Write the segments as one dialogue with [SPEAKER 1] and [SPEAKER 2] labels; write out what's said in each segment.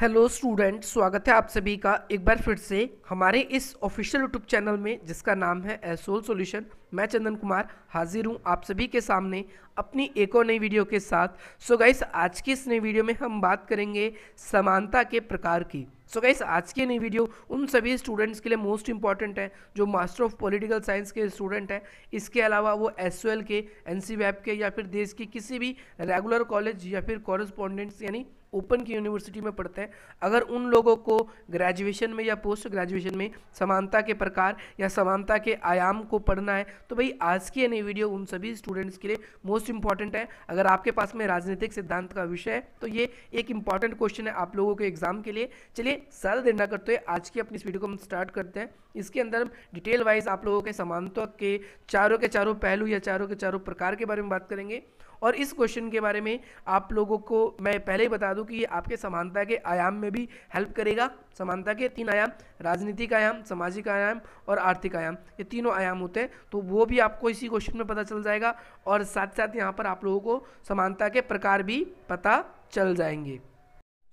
[SPEAKER 1] hello student स्वागत है आप सभी का एक बार फिर से हमारे इस ऑफिशियल यूट्यूब चैनल में जिसका नाम है एसोल सॉल्यूशन मैं चंदन कुमार हाजिर हूँ आप सभी के सामने अपनी एक और नई वीडियो के साथ सो गाइस आज की इस नई वीडियो में हम बात करेंगे समानता के प्रकार की सो so गाइस आज की नई वीडियो उन सभी स्टूडेंट्स के लिए मोस्ट इंपॉर्टेंट है जो मास्टर ऑफ पॉलिटिकल साइंस के स्टूडेंट हैं इसके अलावा वो एस के एन के या फिर देश के किसी भी रेगुलर कॉलेज या फिर कॉरेस्पॉन्डेंट्स यानी ओपन की यूनिवर्सिटी में पढ़ते हैं अगर उन लोगों को ग्रेजुएशन में या पोस्ट ग्रेजुएशन में समानता के प्रकार या समानता के आयाम को पढ़ना है तो भाई आज की यानी वीडियो उन सभी स्टूडेंट्स के लिए मोस्ट इंपॉर्टेंट है अगर आपके पास में राजनीतिक सिद्धांत का विषय है तो ये एक इंपॉर्टेंट क्वेश्चन है आप लोगों के एग्जाम के लिए चलिए सारा देर ना करते हुए आज की अपनी इस वीडियो को हम स्टार्ट करते हैं इसके अंदर हम डिटेल वाइज आप लोगों के समानता के चारों के चारों पहलू या चारों के चारों प्रकार के बारे में बात करेंगे और इस क्वेश्चन के बारे में आप लोगों को मैं पहले ही बता दूं कि ये आपके समानता के आयाम में भी हेल्प करेगा समानता के तीन आयाम राजनीतिक आयाम सामाजिक आयाम और आर्थिक आयाम ये तीनों आयाम होते हैं तो वो भी आपको इसी क्वेश्चन में पता चल जाएगा और साथ साथ यहाँ पर आप लोगों को समानता के प्रकार भी पता चल जाएंगे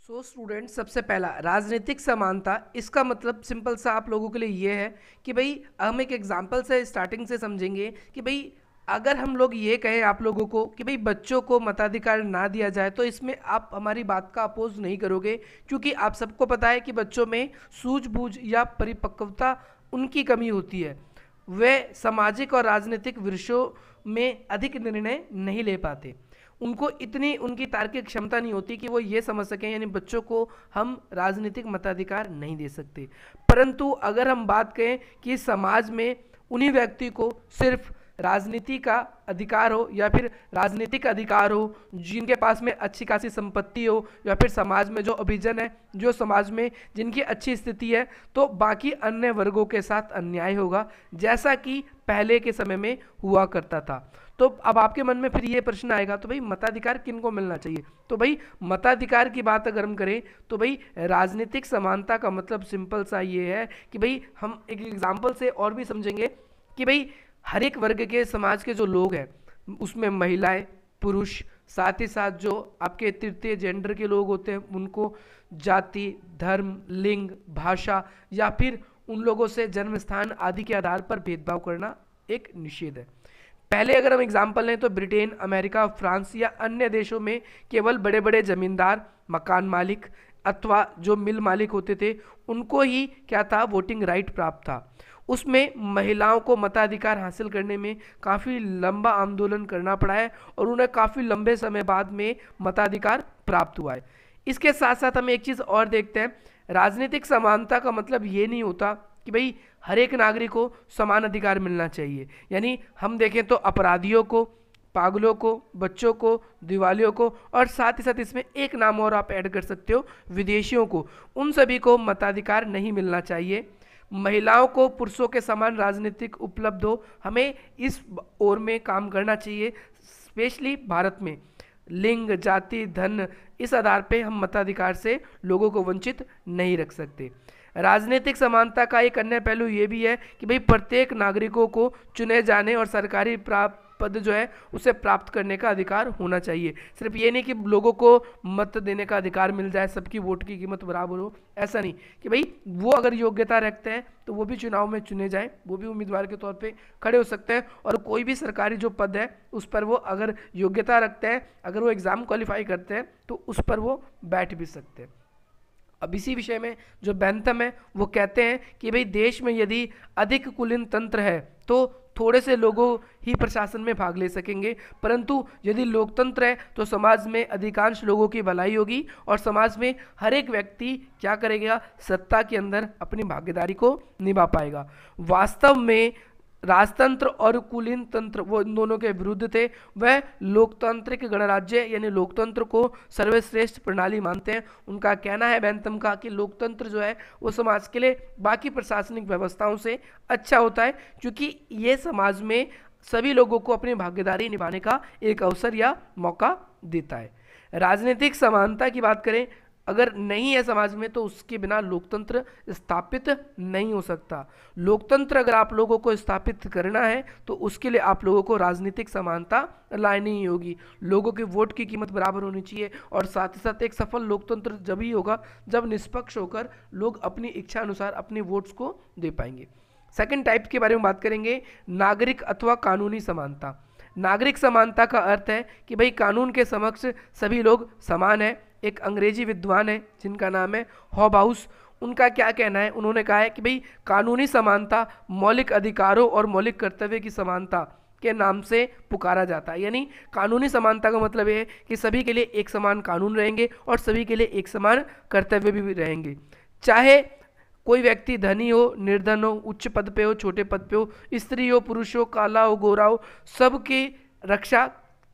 [SPEAKER 1] सो so स्टूडेंट सबसे पहला राजनीतिक समानता इसका मतलब सिंपल सा आप लोगों के लिए ये है कि भाई हम एक एग्जाम्पल से स्टार्टिंग से समझेंगे कि भाई अगर हम लोग ये कहें आप लोगों को कि भाई बच्चों को मताधिकार ना दिया जाए तो इसमें आप हमारी बात का अपोज नहीं करोगे क्योंकि आप सबको पता है कि बच्चों में सूझबूझ या परिपक्वता उनकी कमी होती है वे सामाजिक और राजनीतिक विषयों में अधिक निर्णय नहीं ले पाते उनको इतनी उनकी तार्किक क्षमता नहीं होती कि वो ये समझ सकें यानी बच्चों को हम राजनीतिक मताधिकार नहीं दे सकते परंतु अगर हम बात करें कि समाज में उन्हीं व्यक्ति को सिर्फ राजनीति का अधिकार हो या फिर राजनीतिक अधिकार हो जिनके पास में अच्छी खासी संपत्ति हो या फिर समाज में जो अभिजन है जो समाज में जिनकी अच्छी स्थिति है तो बाकी अन्य वर्गों के साथ अन्याय होगा जैसा कि पहले के समय में हुआ करता था तो अब आपके मन में फिर ये प्रश्न आएगा तो भाई मताधिकार किन को मिलना चाहिए तो भाई मताधिकार की बात अगर हम करें तो भाई राजनीतिक समानता का मतलब सिंपल सा ये है कि भाई हम एक एग्जाम्पल से और भी समझेंगे कि भाई हर एक वर्ग के समाज के जो लोग हैं उसमें महिलाएं पुरुष साथ ही साथ जो आपके तृतीय जेंडर के लोग होते हैं उनको जाति धर्म लिंग भाषा या फिर उन लोगों से जन्म स्थान आदि के आधार पर भेदभाव करना एक निषेध है पहले अगर हम एग्जाम्पल लें तो ब्रिटेन अमेरिका फ्रांस या अन्य देशों में केवल बड़े बड़े जमींदार मकान मालिक अथवा जो मिल मालिक होते थे उनको ही क्या था वोटिंग राइट प्राप्त था उसमें महिलाओं को मताधिकार हासिल करने में काफ़ी लंबा आंदोलन करना पड़ा है और उन्हें काफ़ी लंबे समय बाद में मताधिकार प्राप्त हुआ है इसके साथ साथ हम एक चीज़ और देखते हैं राजनीतिक समानता का मतलब ये नहीं होता कि भाई हर एक नागरिक को समान अधिकार मिलना चाहिए यानी हम देखें तो अपराधियों को पागलों को बच्चों को दिवालियों को और साथ ही साथ इसमें एक नाम और आप ऐड कर सकते हो विदेशियों को उन सभी को मताधिकार नहीं मिलना चाहिए महिलाओं को पुरुषों के समान राजनीतिक उपलब्ध हो हमें इस ओर में काम करना चाहिए स्पेशली भारत में लिंग जाति धन इस आधार पे हम मताधिकार से लोगों को वंचित नहीं रख सकते राजनीतिक समानता का एक अन्य पहलू ये भी है कि भाई प्रत्येक नागरिकों को चुने जाने और सरकारी प्राप्त पद जो है उसे प्राप्त करने का अधिकार होना चाहिए सिर्फ ये नहीं कि लोगों को मत देने का अधिकार मिल जाए सबकी वोट की कीमत बराबर हो ऐसा नहीं कि भाई वो अगर योग्यता रखते हैं तो वो भी चुनाव में चुने जाएं वो भी उम्मीदवार के तौर पे खड़े हो सकते हैं और कोई भी सरकारी जो पद है उस पर वो अगर योग्यता रखते हैं अगर वो एग्ज़ाम क्वालिफाई करते हैं तो उस पर वो बैठ भी सकते हैं अब इसी विषय में जो बैंथम है वो कहते हैं कि भाई देश में यदि अधिक कुलीन तंत्र है तो थोड़े से लोगों ही प्रशासन में भाग ले सकेंगे परंतु यदि लोकतंत्र है तो समाज में अधिकांश लोगों की भलाई होगी और समाज में हर एक व्यक्ति क्या करेगा सत्ता के अंदर अपनी भागीदारी को निभा पाएगा वास्तव में राजतंत्र और कुलीन तंत्र वो इन दोनों के विरुद्ध थे वह लोकतांत्रिक गणराज्य यानी लोकतंत्र को सर्वश्रेष्ठ प्रणाली मानते हैं उनका कहना है बैंतम का कि लोकतंत्र जो है वो समाज के लिए बाकी प्रशासनिक व्यवस्थाओं से अच्छा होता है क्योंकि ये समाज में सभी लोगों को अपनी भागीदारी निभाने का एक अवसर या मौका देता है राजनीतिक समानता की बात करें अगर नहीं है समाज में तो उसके बिना लोकतंत्र स्थापित नहीं हो सकता लोकतंत्र अगर आप लोगों को स्थापित करना है तो उसके लिए आप लोगों को राजनीतिक समानता लानी ही होगी लोगों के वोट की कीमत बराबर होनी चाहिए और साथ ही साथ एक सफल लोकतंत्र जब ही होगा जब निष्पक्ष होकर लोग अपनी इच्छा अनुसार अपने वोट्स को दे पाएंगे सेकेंड टाइप के बारे में बात करेंगे नागरिक अथवा कानूनी समानता नागरिक समानता का अर्थ है कि भाई कानून के समक्ष सभी लोग समान हैं एक अंग्रेजी विद्वान है जिनका नाम है हॉबाउस उनका क्या कहना है उन्होंने कहा है कि भाई कानूनी समानता मौलिक अधिकारों और मौलिक कर्तव्य की समानता के नाम से पुकारा जाता है यानी कानूनी समानता का मतलब ये है कि सभी के लिए एक समान कानून रहेंगे और सभी के लिए एक समान कर्तव्य भी रहेंगे चाहे कोई व्यक्ति धनी हो निर्धन हो उच्च पद पे हो छोटे पद पे हो स्त्री हो पुरुष हो काला हो गोरा हो सबकी रक्षा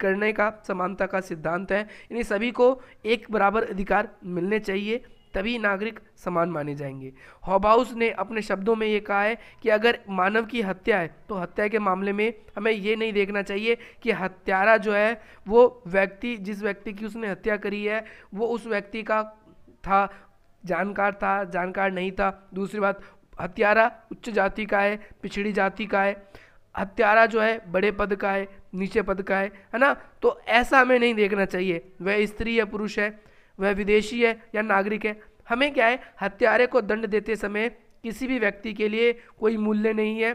[SPEAKER 1] करने का समानता का सिद्धांत है इन्हें सभी को एक बराबर अधिकार मिलने चाहिए तभी नागरिक समान माने जाएंगे हॉबाउस ने अपने शब्दों में ये कहा है कि अगर मानव की हत्या है तो हत्या के मामले में हमें ये नहीं देखना चाहिए कि हत्यारा जो है वो व्यक्ति जिस व्यक्ति की उसने हत्या करी है वो उस व्यक्ति का था जानकार था जानकार नहीं था दूसरी बात हत्यारा उच्च जाति का है पिछड़ी जाति का है हत्यारा जो है बड़े पद का है नीचे पद का है है ना तो ऐसा हमें नहीं देखना चाहिए वह स्त्री या पुरुष है वह विदेशी है या नागरिक है हमें क्या है हत्यारे को दंड देते समय किसी भी व्यक्ति के लिए कोई मूल्य नहीं है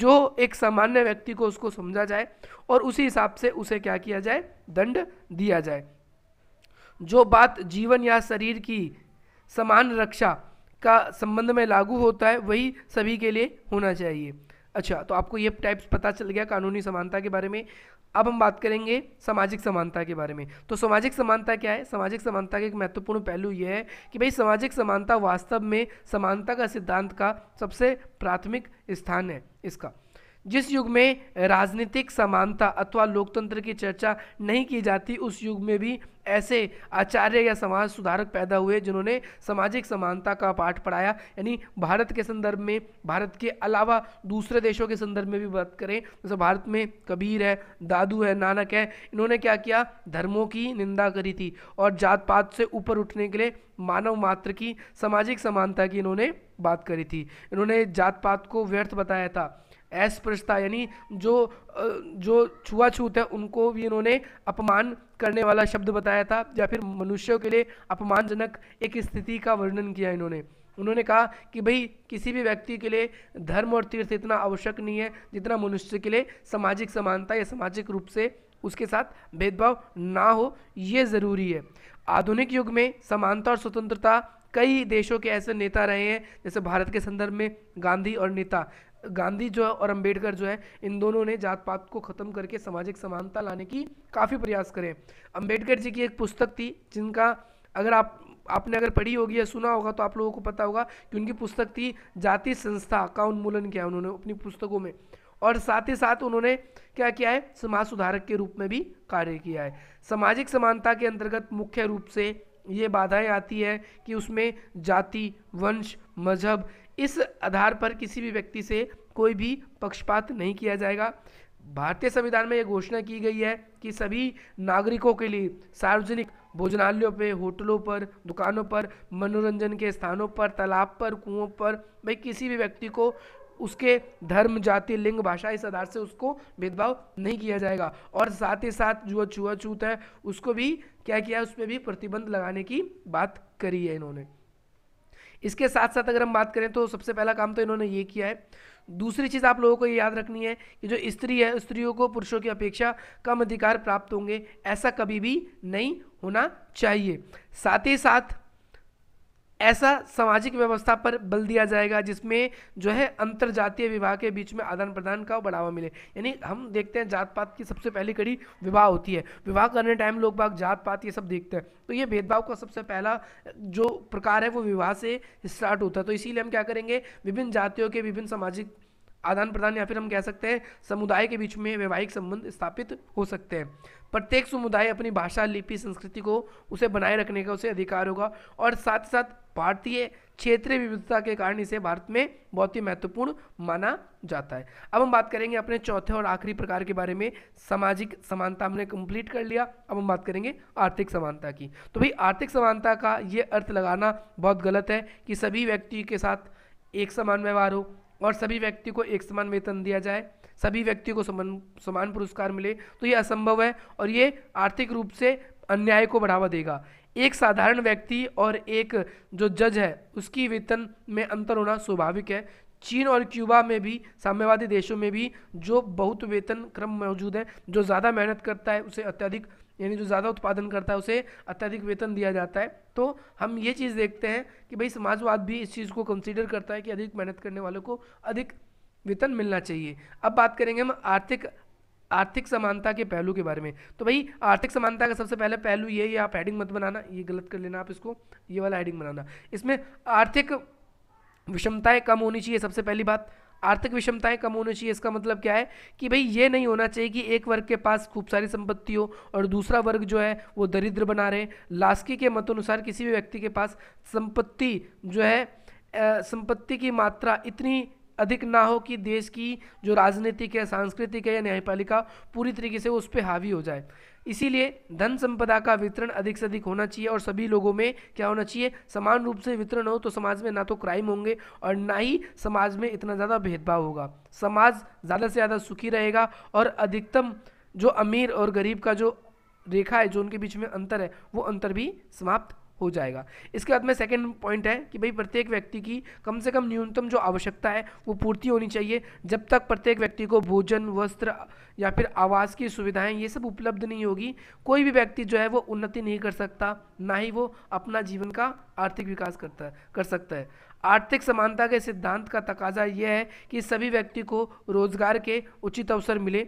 [SPEAKER 1] जो एक सामान्य व्यक्ति को उसको समझा जाए और उसी हिसाब से उसे क्या किया जाए दंड दिया जाए जो बात जीवन या शरीर की समान रक्षा का संबंध में लागू होता है वही सभी के लिए होना चाहिए अच्छा तो आपको ये टाइप्स पता चल गया कानूनी समानता के बारे में अब हम बात करेंगे सामाजिक समानता के बारे में तो सामाजिक समानता क्या है सामाजिक समानता का एक महत्वपूर्ण पहलू यह है कि भाई सामाजिक समानता वास्तव में समानता का सिद्धांत का सबसे प्राथमिक स्थान है इसका जिस युग में राजनीतिक समानता अथवा लोकतंत्र की चर्चा नहीं की जाती उस युग में भी ऐसे आचार्य या समाज सुधारक पैदा हुए जिन्होंने सामाजिक समानता का पाठ पढ़ाया यानी भारत के संदर्भ में भारत के अलावा दूसरे देशों के संदर्भ में भी बात करें जैसे भारत में कबीर है दादू है नानक है इन्होंने क्या किया धर्मों की निंदा करी थी और जात पात से ऊपर उठने के लिए मानव मात्र की सामाजिक समानता की इन्होंने बात करी थी इन्होंने जात पात को व्यर्थ बताया था अस्पृश्यता यानी जो जो छुआछूत है उनको भी इन्होंने अपमान करने वाला शब्द बताया था या फिर मनुष्यों के लिए अपमानजनक एक स्थिति का वर्णन किया इन्होंने उन्होंने कहा कि भाई किसी भी व्यक्ति के लिए धर्म और तीर्थ इतना आवश्यक नहीं है जितना मनुष्य के लिए सामाजिक समानता या सामाजिक रूप से उसके साथ भेदभाव ना हो ये ज़रूरी है आधुनिक युग में समानता और स्वतंत्रता कई देशों के ऐसे नेता रहे हैं जैसे भारत के संदर्भ में गांधी और नेता गांधी जो है और अंबेडकर जो है इन दोनों ने जात पात को ख़त्म करके सामाजिक समानता लाने की काफ़ी प्रयास करे अंबेडकर जी की एक पुस्तक थी जिनका अगर आप आपने अगर पढ़ी होगी या सुना होगा तो आप लोगों को पता होगा कि उनकी पुस्तक थी जाति संस्था का उन्मूलन किया उन्होंने अपनी पुस्तकों में और साथ ही साथ उन्होंने क्या किया है समाज सुधारक के रूप में भी कार्य किया है सामाजिक समानता के अंतर्गत मुख्य रूप से ये बाधाएं आती है कि उसमें जाति वंश मजहब इस आधार पर किसी भी व्यक्ति से कोई भी पक्षपात नहीं किया जाएगा भारतीय संविधान में ये घोषणा की गई है कि सभी नागरिकों के लिए सार्वजनिक भोजनालयों पे होटलों पर दुकानों पर मनोरंजन के स्थानों पर तालाब पर कुओं पर भाई किसी भी व्यक्ति को उसके धर्म जाति लिंग भाषा इस आधार से उसको भेदभाव नहीं किया जाएगा और साथ ही साथ जो छुआछूत है उसको भी क्या किया उस पर भी प्रतिबंध लगाने की बात करी है इन्होंने इसके साथ साथ अगर हम बात करें तो सबसे पहला काम तो इन्होंने ये किया है दूसरी चीज़ आप लोगों को ये याद रखनी है कि जो स्त्री है स्त्रियों को पुरुषों की अपेक्षा कम अधिकार प्राप्त होंगे ऐसा कभी भी नहीं होना चाहिए साथ ही साथ ऐसा सामाजिक व्यवस्था पर बल दिया जाएगा जिसमें जो है अंतर जातीय विवाह के बीच में आदान प्रदान का बढ़ावा मिले यानी हम देखते हैं जात पात की सबसे पहली कड़ी विवाह होती है विवाह करने टाइम लोग बाग जात पात ये सब देखते हैं तो ये भेदभाव का सबसे पहला जो प्रकार है वो विवाह से स्टार्ट होता है तो इसीलिए हम क्या करेंगे विभिन्न जातियों के विभिन्न सामाजिक आदान प्रदान या फिर हम कह सकते हैं समुदाय के बीच में वैवाहिक संबंध स्थापित हो सकते हैं प्रत्येक समुदाय अपनी भाषा लिपि संस्कृति को उसे बनाए रखने का उसे अधिकार होगा और साथ साथ भारतीय क्षेत्रीय विविधता के कारण इसे भारत में बहुत ही महत्वपूर्ण माना जाता है अब हम बात करेंगे अपने चौथे और आखिरी प्रकार के बारे में सामाजिक समानता हमने कंप्लीट कर लिया अब हम बात करेंगे आर्थिक समानता की तो भाई आर्थिक समानता का ये अर्थ लगाना बहुत गलत है कि सभी व्यक्ति के साथ एक समान व्यवहार हो और सभी व्यक्ति को एक समान वेतन दिया जाए सभी व्यक्तियों को समान समान पुरस्कार मिले तो ये असंभव है और ये आर्थिक रूप से अन्याय को बढ़ावा देगा एक साधारण व्यक्ति और एक जो जज है उसकी वेतन में अंतर होना स्वाभाविक है चीन और क्यूबा में भी साम्यवादी देशों में भी जो बहुत वेतन क्रम मौजूद है जो ज़्यादा मेहनत करता है उसे अत्यधिक यानी जो ज़्यादा उत्पादन करता है उसे अत्यधिक वेतन दिया जाता है तो हम ये चीज़ देखते हैं कि भाई समाजवाद भी इस चीज़ को कंसिडर करता है कि अधिक मेहनत करने वालों को अधिक वेतन मिलना चाहिए अब बात करेंगे हम आर्थिक आर्थिक समानता के पहलू के बारे में तो भाई आर्थिक समानता का सबसे पहले पहलू ये है आप हेडिंग मत बनाना ये गलत कर लेना आप इसको ये वाला हेडिंग बनाना इसमें आर्थिक विषमताएं कम होनी चाहिए सबसे पहली बात आर्थिक विषमताएं कम होनी चाहिए इसका मतलब क्या है कि भाई ये नहीं होना चाहिए कि एक वर्ग के पास खूब सारी संपत्ति हो और दूसरा वर्ग जो है वो दरिद्र बना रहे लास्की के मतानुसार किसी भी व्यक्ति के पास संपत्ति जो है संपत्ति की मात्रा इतनी अधिक ना हो कि देश की जो राजनीतिक है सांस्कृतिक है या न्यायपालिका पूरी तरीके से उस पर हावी हो जाए इसीलिए धन संपदा का वितरण अधिक से अधिक होना चाहिए और सभी लोगों में क्या होना चाहिए समान रूप से वितरण हो तो समाज में ना तो क्राइम होंगे और ना ही समाज में इतना ज़्यादा भेदभाव होगा समाज ज़्यादा से ज़्यादा सुखी रहेगा और अधिकतम जो अमीर और गरीब का जो रेखा है जो उनके बीच में अंतर है वो अंतर भी समाप्त हो जाएगा इसके बाद में सेकेंड पॉइंट है कि भाई प्रत्येक व्यक्ति की कम से कम न्यूनतम जो आवश्यकता है वो पूर्ति होनी चाहिए जब तक प्रत्येक व्यक्ति को भोजन वस्त्र या फिर आवास की सुविधाएं ये सब उपलब्ध नहीं होगी कोई भी व्यक्ति जो है वो उन्नति नहीं कर सकता ना ही वो अपना जीवन का आर्थिक विकास करता है कर सकता है आर्थिक समानता के सिद्धांत का तकाजा यह है कि सभी व्यक्ति को रोजगार के उचित अवसर मिले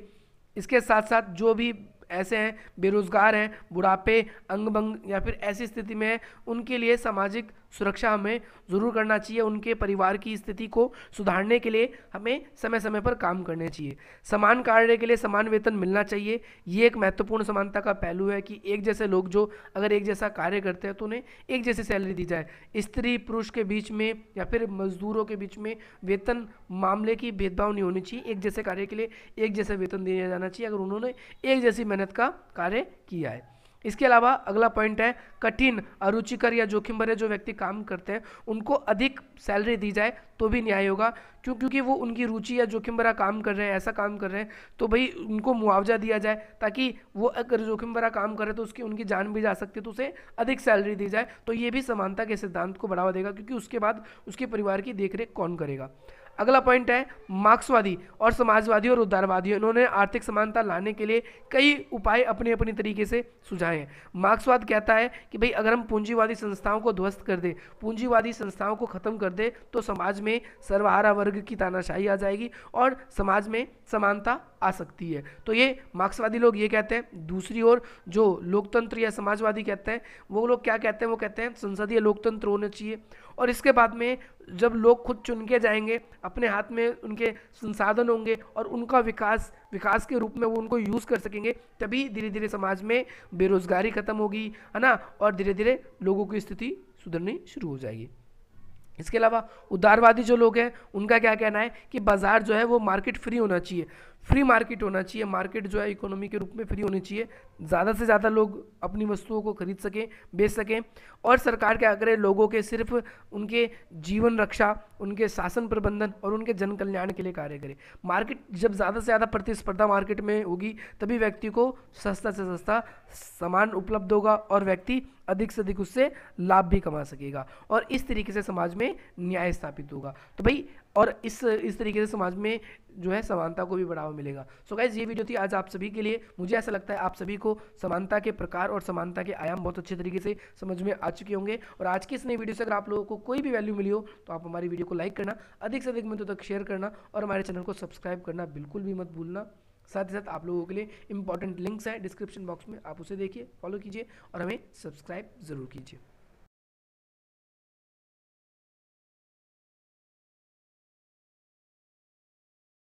[SPEAKER 1] इसके साथ साथ जो भी ऐसे हैं बेरोज़गार हैं बुढ़ापे अंग भंग या फिर ऐसी स्थिति में हैं उनके लिए सामाजिक सुरक्षा हमें ज़रूर करना चाहिए उनके परिवार की स्थिति को सुधारने के लिए हमें समय समय पर काम करने चाहिए समान कार्य के लिए समान वेतन मिलना चाहिए ये एक महत्वपूर्ण समानता का पहलू है कि एक जैसे लोग जो अगर एक जैसा कार्य करते हैं तो उन्हें एक जैसी सैलरी दी जाए स्त्री पुरुष के बीच में या फिर मजदूरों के बीच में वेतन मामले की भेदभाव नहीं होनी चाहिए एक जैसे कार्य के लिए एक जैसे वेतन दिया जाना चाहिए अगर उन्होंने एक जैसी मेहनत का कार्य किया है इसके अलावा अगला पॉइंट है कठिन अरुचिकर या जोखिम भरे जो व्यक्ति काम करते हैं उनको अधिक सैलरी दी जाए तो भी न्याय होगा क्यों क्योंकि वो उनकी रुचि या जोखिम भरा काम कर रहे हैं ऐसा काम कर रहे हैं तो भाई उनको मुआवजा दिया जाए ताकि वो अगर जोखिम भरा काम करे तो उसकी उनकी जान भी जा सकती है तो उसे अधिक सैलरी दी जाए तो ये भी समानता के सिद्धांत को बढ़ावा देगा क्योंकि उसके बाद उसके परिवार की देखरेख कौन करेगा अगला पॉइंट है मार्क्सवादी और समाजवादी और उदारवादी इन्होंने आर्थिक समानता लाने के लिए कई उपाय अपने अपने तरीके से सुझाए हैं मार्क्सवाद कहता है कि भाई अगर हम पूंजीवादी संस्थाओं को ध्वस्त कर दें पूंजीवादी संस्थाओं को ख़त्म कर दें तो समाज में सर्वहारा वर्ग की तानाशाही आ जाएगी और समाज में समानता आ सकती है तो ये मार्क्सवादी लोग ये कहते हैं दूसरी ओर जो लोकतंत्र या समाजवादी कहते हैं वो लोग क्या कहते हैं वो कहते हैं संसदीय लोकतंत्र होना चाहिए और इसके बाद में जब लोग खुद चुन के जाएंगे अपने हाथ में उनके संसाधन होंगे और उनका विकास विकास के रूप में वो उनको यूज़ कर सकेंगे तभी धीरे धीरे समाज में बेरोज़गारी ख़त्म होगी है ना और धीरे धीरे लोगों की स्थिति सुधरनी शुरू हो जाएगी इसके अलावा उदारवादी जो लोग हैं उनका क्या कहना है कि बाज़ार जो है वो मार्केट फ्री होना चाहिए फ्री मार्केट होना चाहिए मार्केट जो है इकोनॉमी के रूप में फ्री होनी चाहिए ज़्यादा से ज़्यादा लोग अपनी वस्तुओं को खरीद सकें बेच सकें और सरकार के आग्रह लोगों के सिर्फ उनके जीवन रक्षा उनके शासन प्रबंधन और उनके जन कल्याण के लिए कार्य करें मार्केट जब ज़्यादा से ज़्यादा प्रतिस्पर्धा मार्केट में होगी तभी व्यक्ति को सस्ता से सस्ता सामान उपलब्ध होगा और व्यक्ति अधिक से अधिक उससे लाभ भी कमा सकेगा और इस तरीके से समाज में न्याय स्थापित होगा तो भाई और इस इस तरीके से समाज में जो है समानता को भी बढ़ावा मिलेगा सो so गाइज ये वीडियो थी आज आप सभी के लिए मुझे ऐसा लगता है आप सभी को समानता के प्रकार और समानता के आयाम बहुत अच्छे तरीके से समझ में आ चुके होंगे और आज की इस नई वीडियो से अगर आप लोगों को कोई भी वैल्यू मिली हो तो आप हमारी वीडियो को लाइक करना अधिक से अधिक मित्रों तक शेयर करना और हमारे चैनल को सब्सक्राइब करना बिल्कुल भी मत भूलना साथ ही साथ आप लोगों के लिए इंपॉर्टेंट लिंक्स हैं डिस्क्रिप्शन बॉक्स में आप उसे देखिए फॉलो कीजिए और हमें सब्सक्राइब ज़रूर कीजिए